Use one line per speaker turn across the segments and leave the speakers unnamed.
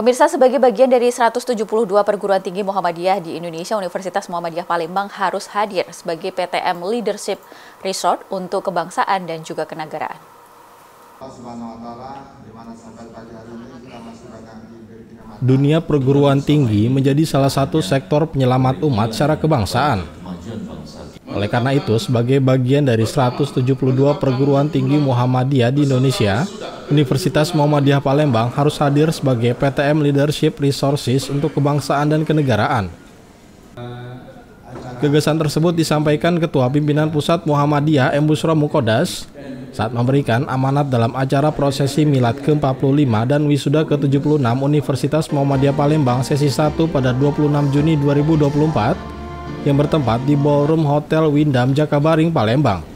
Pemirsa, sebagai bagian dari 172 perguruan tinggi Muhammadiyah di Indonesia, Universitas Muhammadiyah Palembang harus hadir sebagai PTM Leadership Resort untuk kebangsaan dan
juga kenegaraan. Dunia perguruan tinggi menjadi salah satu sektor penyelamat umat secara kebangsaan. Oleh karena itu, sebagai bagian dari 172 perguruan tinggi Muhammadiyah di Indonesia, Universitas Muhammadiyah Palembang harus hadir sebagai PTM Leadership Resources untuk kebangsaan dan kenegaraan. Gagasan tersebut disampaikan Ketua Pimpinan Pusat Muhammadiyah M. Mukodas saat memberikan amanat dalam acara prosesi Milad ke-45 dan Wisuda ke-76 Universitas Muhammadiyah Palembang sesi 1 pada 26 Juni 2024 yang bertempat di Ballroom Hotel Windam Jakabaring, Palembang.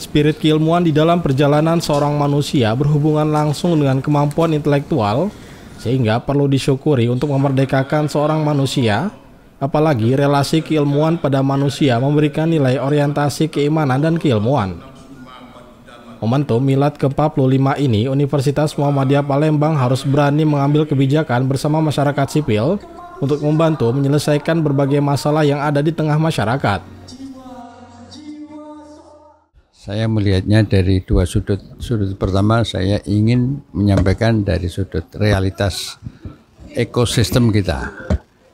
Spirit keilmuan di dalam perjalanan seorang manusia berhubungan langsung dengan kemampuan intelektual, sehingga perlu disyukuri untuk memerdekakan seorang manusia. Apalagi relasi keilmuan pada manusia memberikan nilai orientasi keimanan dan keilmuan. Momentum Milad ke-45 ini, Universitas Muhammadiyah Palembang harus berani mengambil kebijakan bersama masyarakat sipil untuk membantu menyelesaikan berbagai masalah yang ada di tengah masyarakat.
Saya melihatnya dari dua sudut. Sudut pertama saya ingin menyampaikan dari sudut realitas ekosistem kita.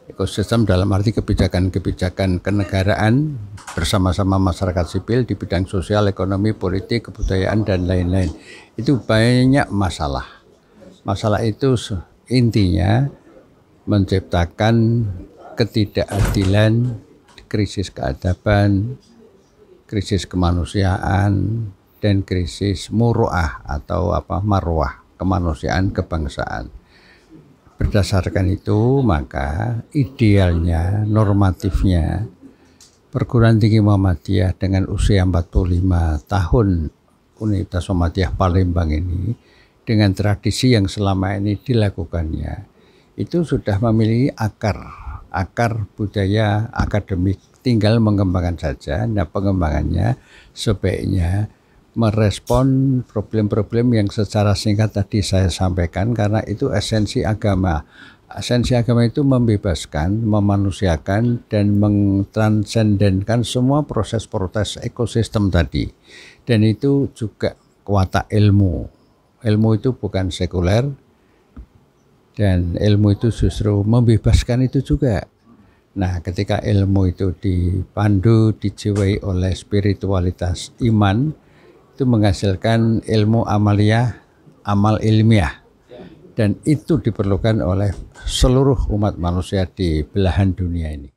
Ekosistem dalam arti kebijakan-kebijakan kenegaraan bersama-sama masyarakat sipil di bidang sosial, ekonomi, politik, kebudayaan dan lain-lain. Itu banyak masalah. Masalah itu intinya menciptakan ketidakadilan, krisis keadaban, krisis kemanusiaan dan krisis muruah atau apa marwah kemanusiaan kebangsaan. Berdasarkan itu maka idealnya normatifnya perguruan tinggi Muhammadiyah dengan usia 45 tahun Universitas Muhammadiyah Palembang ini dengan tradisi yang selama ini dilakukannya itu sudah memiliki akar akar budaya akademik tinggal mengembangkan saja nah pengembangannya sebaiknya merespon problem-problem yang secara singkat tadi saya sampaikan karena itu esensi agama esensi agama itu membebaskan, memanusiakan, dan mentransendenkan semua proses-proses ekosistem tadi. Dan itu juga kuata ilmu. Ilmu itu bukan sekuler, dan ilmu itu justru membebaskan itu juga. Nah, ketika ilmu itu dipandu, dijiwai oleh spiritualitas iman, itu menghasilkan ilmu amalia, amal ilmiah. Dan
itu diperlukan oleh seluruh umat manusia di belahan dunia ini.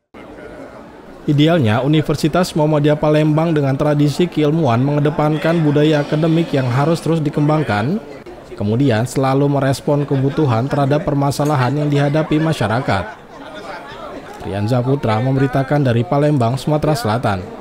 Idealnya, Universitas Muhammadiyah Palembang dengan tradisi keilmuan mengedepankan budaya akademik yang harus terus dikembangkan kemudian selalu merespon kebutuhan terhadap permasalahan yang dihadapi masyarakat. Rian Putra memberitakan dari Palembang, Sumatera Selatan.